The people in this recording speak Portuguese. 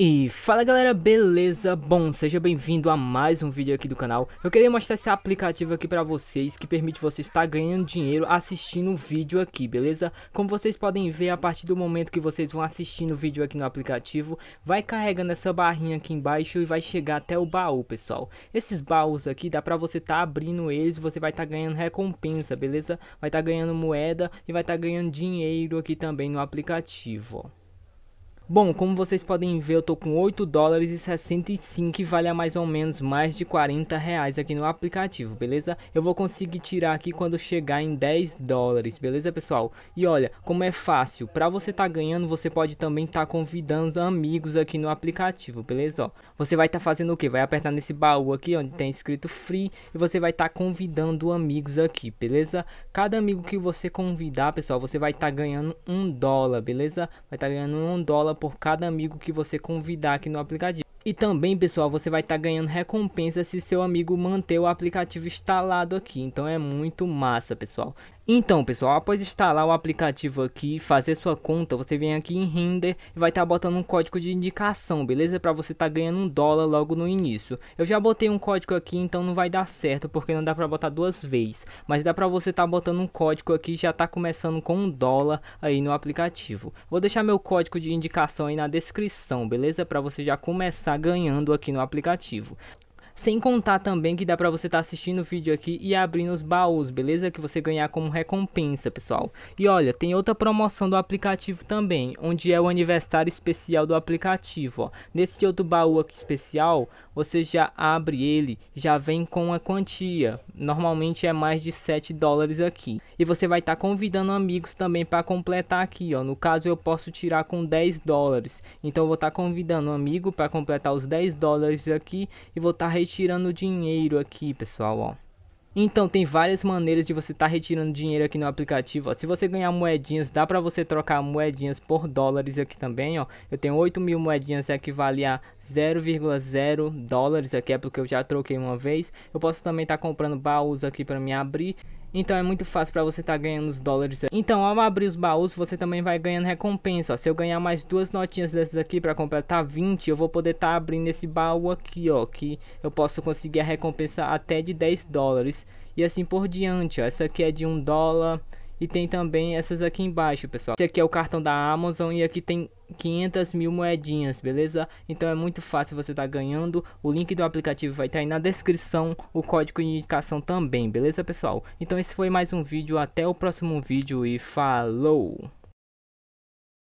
E fala galera, beleza? Bom, seja bem-vindo a mais um vídeo aqui do canal. Eu queria mostrar esse aplicativo aqui pra vocês, que permite você estar ganhando dinheiro assistindo o vídeo aqui, beleza? Como vocês podem ver, a partir do momento que vocês vão assistindo o vídeo aqui no aplicativo, vai carregando essa barrinha aqui embaixo e vai chegar até o baú, pessoal. Esses baús aqui, dá pra você estar tá abrindo eles, você vai estar tá ganhando recompensa, beleza? Vai estar tá ganhando moeda e vai estar tá ganhando dinheiro aqui também no aplicativo, ó. Bom, como vocês podem ver, eu tô com 8 dólares e 65 que vale a mais ou menos mais de 40 reais aqui no aplicativo, beleza? Eu vou conseguir tirar aqui quando chegar em 10 dólares, beleza pessoal? E olha, como é fácil, pra você tá ganhando, você pode também tá convidando amigos aqui no aplicativo, beleza? Ó, você vai tá fazendo o que? Vai apertar nesse baú aqui, onde tem escrito free, e você vai tá convidando amigos aqui, beleza? Cada amigo que você convidar, pessoal, você vai tá ganhando 1 dólar, beleza? Vai tá ganhando 1 dólar por cada amigo que você convidar aqui no aplicativo. E também, pessoal, você vai estar tá ganhando recompensa se seu amigo manter o aplicativo instalado aqui. Então é muito massa, pessoal. Então, pessoal, após instalar o aplicativo aqui e fazer sua conta, você vem aqui em render e vai estar tá botando um código de indicação, beleza? Para você estar tá ganhando um dólar logo no início. Eu já botei um código aqui, então não vai dar certo, porque não dá para botar duas vezes. Mas dá para você estar tá botando um código aqui e já tá começando com um dólar aí no aplicativo. Vou deixar meu código de indicação aí na descrição, beleza? Para você já começar ganhando aqui no aplicativo. Sem contar também que dá pra você estar tá assistindo o vídeo aqui e abrindo os baús, beleza? Que você ganhar como recompensa, pessoal. E olha, tem outra promoção do aplicativo também, onde é o aniversário especial do aplicativo, ó. Nesse outro baú aqui especial, você já abre ele, já vem com a quantia. Normalmente é mais de 7 dólares aqui. E você vai estar tá convidando amigos também para completar aqui, ó. No caso, eu posso tirar com 10 dólares. Então, eu vou estar tá convidando um amigo para completar os 10 dólares aqui e vou estar tá retirando dinheiro aqui, pessoal, ó. Então, tem várias maneiras de você estar tá retirando dinheiro aqui no aplicativo, ó. Se você ganhar moedinhas, dá para você trocar moedinhas por dólares aqui também, ó. Eu tenho 8 mil moedinhas, equivale a 0,0 dólares aqui, é porque eu já troquei uma vez. Eu posso também estar tá comprando baús aqui para me abrir. Então é muito fácil para você estar tá ganhando os dólares. Então ao abrir os baús você também vai ganhando recompensa. Ó. Se eu ganhar mais duas notinhas dessas aqui para completar 20, eu vou poder estar tá abrindo esse baú aqui, ó, que eu posso conseguir a recompensa até de 10 dólares. E assim por diante, ó. Essa aqui é de 1 dólar, e tem também essas aqui embaixo, pessoal. Esse aqui é o cartão da Amazon e aqui tem 500 mil moedinhas, beleza? Então é muito fácil você estar tá ganhando. O link do aplicativo vai estar tá aí na descrição, o código de indicação também, beleza, pessoal? Então esse foi mais um vídeo, até o próximo vídeo e falou!